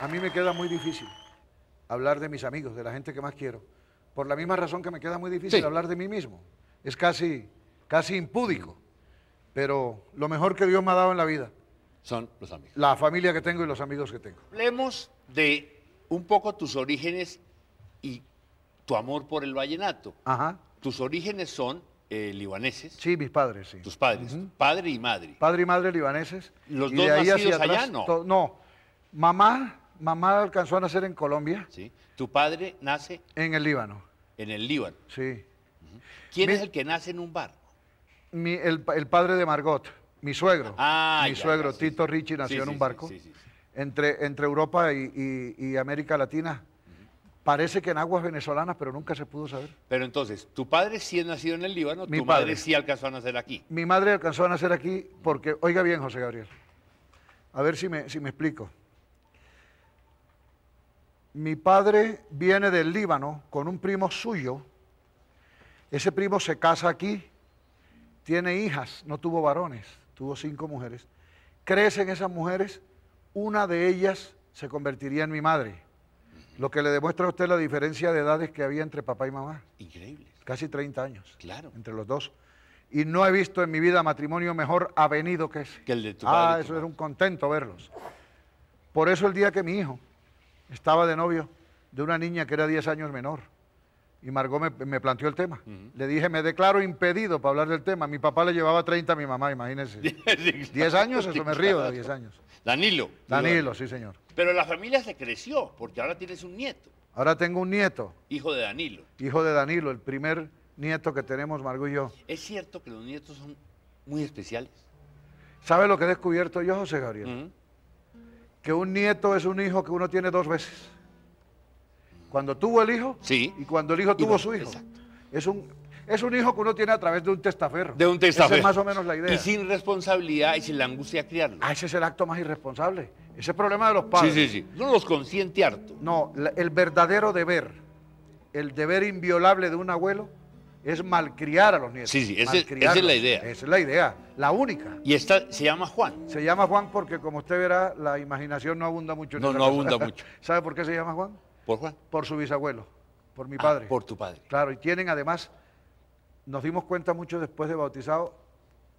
A mí me queda muy difícil hablar de mis amigos, de la gente que más quiero, por la misma razón que me queda muy difícil hablar de mí mismo. Es casi, casi impúdico, pero lo mejor que Dios me ha dado en la vida. Son los amigos. La familia que tengo y los amigos que tengo. Hablemos de un poco tus orígenes y tu amor por el vallenato. Tus orígenes son eh, libaneses. Sí, mis padres, sí. Tus padres, padre y madre. Padre y madre libaneses. ¿Los dos nacidos allá, no? No, mamá mamá alcanzó a nacer en Colombia. Sí. ¿Tu padre nace? En el Líbano. En el Líbano. Sí. ¿Quién es el que nace en un barco? el, padre de Margot, mi suegro. Ah, mi suegro, Tito Richie nació en un barco. Entre, entre Europa y, América Latina. Parece que en aguas venezolanas, pero nunca se pudo saber. Pero entonces, tu padre sí es nacido en el Líbano, mi tu padre. madre sí alcanzó a nacer aquí. Mi madre alcanzó a nacer aquí porque, oiga bien, José Gabriel, a ver si me explico mi padre viene del Líbano con un primo suyo. Ese primo se casa aquí, tiene hijas, no tuvo varones, tuvo cinco mujeres. Crecen esas mujeres, una de ellas se convertiría en mi madre. Lo que le demuestra a usted la diferencia de edades que había entre papá y mamá. Increíble. Casi 30 años. Claro. Entre los dos. Y no he visto en mi vida matrimonio mejor avenido que ese. Que el de tu Ah, eso era un contento verlos. Por eso el día que mi hijo estaba de novio de una niña que era 10 años menor. Y Margot me, planteó el tema. Le dije, me declaro impedido para hablar del tema. Mi papá le llevaba 30 a mi mamá, imagínense. 10 años, eso me río de 10 años. Danilo. Danilo, sí, señor. Pero la familia se creció, porque ahora tienes un nieto. Ahora tengo un nieto. Hijo de Danilo. Hijo de Danilo, el primer nieto que tenemos, Margot y yo. ¿Es cierto que los nietos son muy especiales? ¿Sabe lo que he descubierto yo, José Gabriel? que un nieto es un hijo que uno tiene dos veces. Cuando tuvo el hijo sí. y cuando el hijo tuvo su hijo. Es un, es un hijo que uno tiene a través de un testaferro. De un testaferro. Esa es más o menos la idea. Y sin responsabilidad y sin la angustia de criarlo. Ah, ese es el acto más irresponsable. Ese es problema de los padres. Sí, sí, sí. No los consiente harto. No, el verdadero deber, el deber inviolable de un abuelo es malcriar a los nietos. Sí, sí, esa es la idea. Esa es la idea, la única. Y esta se llama Juan. Se llama Juan porque, como usted verá, la imaginación no abunda mucho. En no, no abunda mucho. ¿Sabe por qué se llama Juan? ¿Por Juan? Por su bisabuelo, por mi ah, padre. por tu padre. Claro, y tienen además, nos dimos cuenta mucho después de bautizado,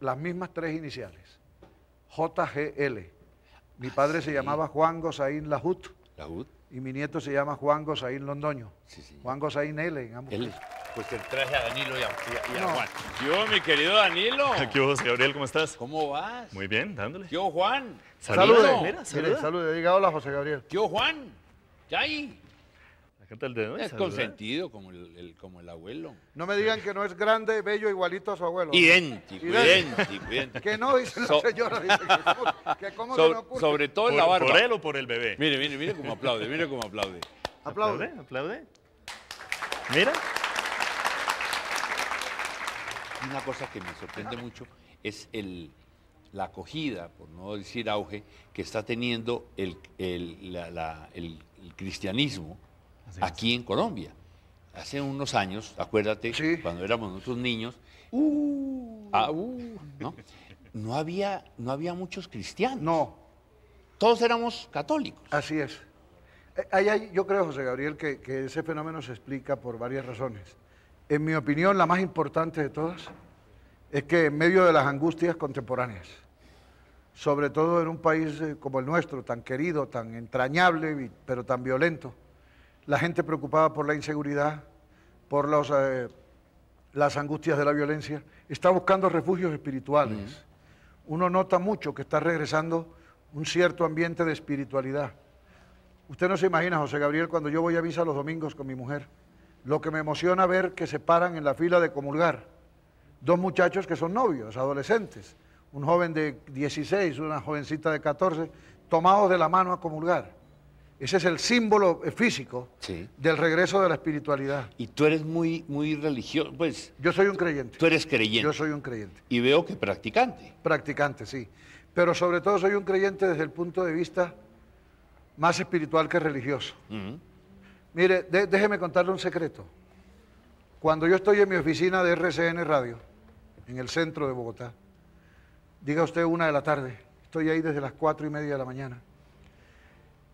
las mismas tres iniciales. JGL. Mi ah, padre se llamaba Juan Gosaín Lahut. Lahut. Y mi nieto se llama Juan Gosaín Londoño. Sí, sí. Juan Gosaín L L pues el traje a Danilo y a, Juan. Yo, mi querido Danilo. yo, José Gabriel? ¿Cómo estás? ¿Cómo vas? Muy bien, dándole. Yo, Juan. Saludos. Mira, saludos. Diga hola, José Gabriel. Yo, Juan. ¿Ya ahí? La gente dedo ¿eh? es consentido como el, como el abuelo. No me digan que no es grande, bello, igualito a su abuelo. Idéntico, idéntico, idéntico. Que no, dice la señora. que, cómo se Sobre todo en la barba. ¿Por él o por el bebé? Mire, mire, mire cómo aplaude, mire cómo aplaude. ¿Aplaude? ¿Aplaude? ¿Aplaude? Mira una cosa que me sorprende mucho es la acogida, por no decir auge, que está teniendo el, cristianismo aquí en Colombia. Hace unos años, acuérdate, cuando éramos nosotros niños, uh. Ah, uh, ¿no? había, no había muchos cristianos. No. Todos éramos católicos. Así es. Eh, yo creo, José Gabriel, que ese fenómeno se explica por varias razones en mi opinión, la más importante de todas, es que en medio de las angustias contemporáneas, sobre todo en un país eh, como el nuestro, tan querido, tan entrañable, pero tan violento, la gente preocupada por la inseguridad, por eh, las angustias de la violencia, está buscando refugios espirituales. Uno nota mucho que está regresando un cierto ambiente de espiritualidad. Usted no se imagina, José Gabriel, cuando yo voy a misa los domingos con mi mujer, lo que me emociona ver que se paran en la fila de comulgar. Dos muchachos que son novios, adolescentes. Un joven de 16, una jovencita de 14, tomados de la mano a comulgar. Ese es el símbolo físico del regreso de la espiritualidad. Y tú eres muy, muy religioso, pues... Yo soy un creyente. Tú eres creyente. Yo soy un creyente. Y veo que practicante. Practicante, sí. Pero sobre todo soy un creyente desde el punto de vista más espiritual que religioso. Mire, déjeme contarle un secreto. Cuando yo estoy en mi oficina de RCN Radio, en el centro de Bogotá, diga usted una de la tarde, estoy ahí desde las cuatro y media de la mañana,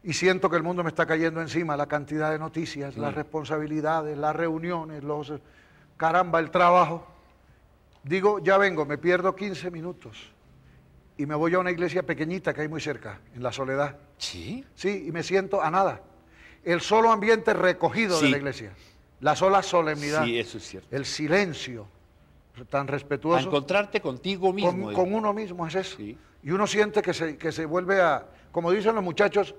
y siento que el mundo me está cayendo encima, la cantidad de noticias, las responsabilidades, las reuniones, los... caramba, el trabajo. Digo, ya vengo, me pierdo 15 minutos y me voy a una iglesia pequeñita que hay muy cerca, en la soledad. Sí. Sí, y me siento a nada el solo ambiente recogido de la iglesia, la sola solemnidad, sí, eso es cierto. el silencio tan respetuoso. encontrarte contigo mismo. Eh. Con, uno mismo es eso. Y uno siente que se, vuelve a, como dicen los muchachos,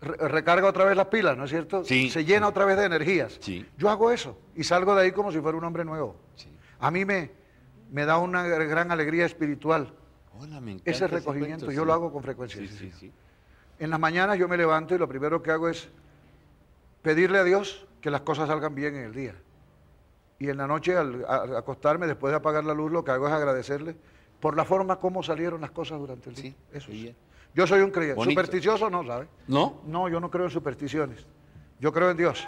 recarga otra vez las pilas, ¿no es cierto? Se llena otra vez de energías. Yo hago eso y salgo de ahí como si fuera un hombre nuevo. A mí me, me da una gran alegría espiritual. ese recogimiento yo lo hago con frecuencia. en las mañanas yo me levanto y lo primero que hago es pedirle a Dios que las cosas salgan bien en el día. Y en la noche, al, acostarme, después de apagar la luz, lo que hago es agradecerle por la forma como salieron las cosas durante el día. Eso Yo soy un creyente. ¿Supersticioso no, ¿sabe? ¿No? No, yo no creo en supersticiones. Yo creo en Dios.